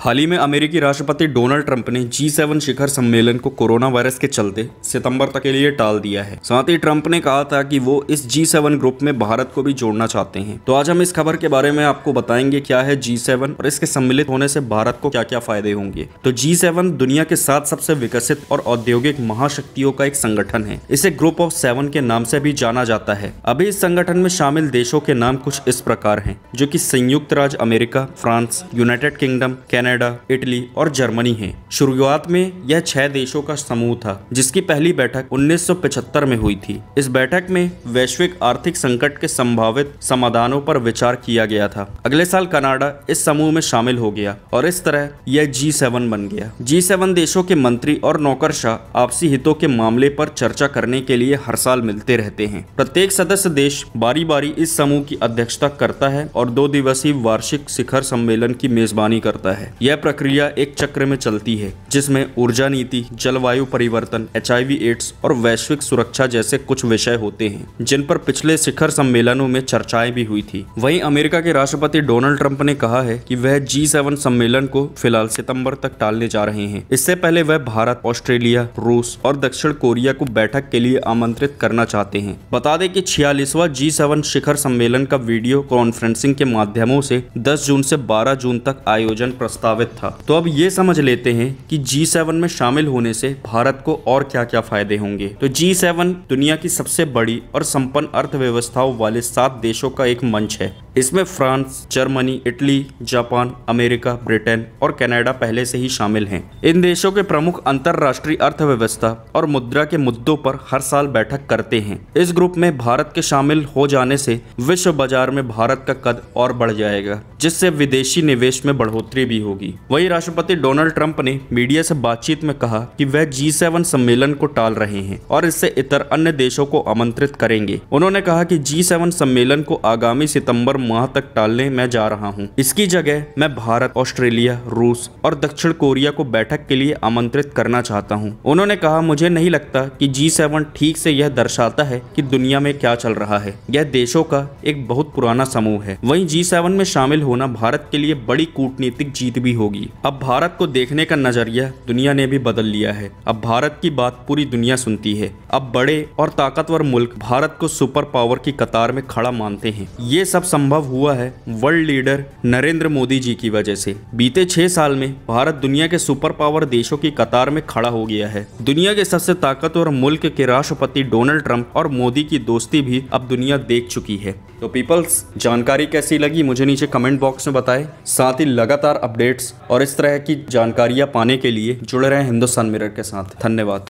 हाल ही में अमेरिकी राष्ट्रपति डोनाल्ड ट्रंप ने जी सेवन शिखर सम्मेलन को कोरोना वायरस के चलते सितंबर तक के लिए टाल दिया है साथ ही ट्रंप ने कहा था कि वो इस जी सेवन ग्रुप में भारत को भी जोड़ना चाहते हैं तो आज हम इस खबर के बारे में आपको बताएंगे क्या है जी सेवन और इसके सम्मिलित होने से भारत को क्या क्या फायदे होंगे तो जी सेवन दुनिया के सात सबसे विकसित और औद्योगिक महाशक्तियों का एक संगठन है इसे ग्रुप ऑफ सेवन के नाम से भी जाना जाता है अभी इस संगठन में शामिल देशों के नाम कुछ इस प्रकार है जो की संयुक्त राज्य America France United Kingdom Canada Canada Italy और जर्मनी है शुरुआत में यह छह देशों का समूह था जिसकी पहली बैठक 1975 में हुई थी इस बैठक में वैश्विक आर्थिक संकट के संभावित समाधानों पर विचार किया गया था अगले साल कनाडा इस समूह में शामिल हो गया और इस तरह यह जी सेवन बन गया जी सेवन देशों के मंत्री और नौकरशाह आपसी हितों के मामले पर चर्चा करने के लिए हर साल मिलते रहते हैं प्रत्येक सदस्य देश बारी बारी इस समूह की अध्यक्षता करता है और दो दिवसीय वार्षिक शिखर सम्मेलन की मेजबानी करता है यह प्रक्रिया एक चक्र में चलती है जिसमें ऊर्जा नीति जलवायु परिवर्तन एच एड्स और वैश्विक सुरक्षा जैसे कुछ विषय होते हैं जिन पर पिछले शिखर सम्मेलनों में चर्चाएं भी हुई थी वहीं अमेरिका के राष्ट्रपति डोनाल्ड ट्रंप ने कहा है कि वह जी सम्मेलन को फिलहाल सितंबर तक टालने जा रहे हैं इससे पहले वह भारत ऑस्ट्रेलिया रूस और दक्षिण कोरिया को बैठक के लिए आमंत्रित करना चाहते हैं बता दें कि छियालीसवा जी शिखर सम्मेलन का वीडियो कॉन्फ्रेंसिंग के माध्यमों से 10 जून से 12 जून तक आयोजन प्रस्ताव प्रस्तावित था तो अब ये समझ लेते हैं कि जी सेवन में शामिल होने से भारत को और क्या क्या फायदे होंगे तो जी सेवन दुनिया की सबसे बड़ी और संपन्न अर्थव्यवस्थाओं वाले सात देशों का एक मंच है इसमें France Germany Italy Japan America Britain और कनाडा पहले से ही शामिल हैं इन देशों के प्रमुख अंतर्राष्ट्रीय अर्थव्यवस्था और मुद्रा के मुद्दों पर हर साल बैठक करते हैं इस ग्रुप में भारत के शामिल हो जाने से विश्व बाजार में भारत का कद और बढ़ जाएगा जिससे विदेशी निवेश में बढ़ोतरी भी होगी होगी वही राष्ट्रपति डोनाल्ड ट्रंप ने मीडिया से बातचीत में कहा कि वह जी सेवन सम्मेलन को टाल रहे हैं और इससे इतर अन्य देशों को आमंत्रित करेंगे उन्होंने कहा कि जी सेवन सम्मेलन को आगामी सितंबर माह तक टालने में जा रहा हूं। इसकी जगह मैं भारत ऑस्ट्रेलिया रूस और दक्षिण कोरिया को बैठक के लिए आमंत्रित करना चाहता हूँ उन्होंने कहा मुझे नहीं लगता की जी सेवन ठीक ऐसी यह दर्शाता है की दुनिया में क्या चल रहा है यह देशों का एक बहुत पुराना समूह है वही जी सेवन में शामिल होना भारत के लिए बड़ी कूटनीतिक जीत भी भी होगी अब भारत को देखने का नजरिया दुनिया ने भी बदल लिया है अब भारत की बात पूरी दुनिया सुनती है अब बड़े और ताकतवर मुल्क भारत को सुपर पावर की कतार में खड़ा मानते हैं ये सब संभव हुआ है वर्ल्ड लीडर नरेंद्र मोदी जी की वजह से बीते छह साल में भारत दुनिया के सुपर पावर देशों की कतार में खड़ा हो गया है दुनिया के सबसे ताकतवर मुल्क के राष्ट्रपति डोनाल्ड ट्रंप और मोदी की दोस्ती भी अब दुनिया देख चुकी है तो पीपल्स जानकारी कैसी लगी मुझे नीचे कमेंट बॉक्स में बताएं साथ ही लगातार अपडेट्स और इस तरह की जानकारियां पाने के लिए जुड़े रहे हिंदुस्तान मिरर के साथ धन्यवाद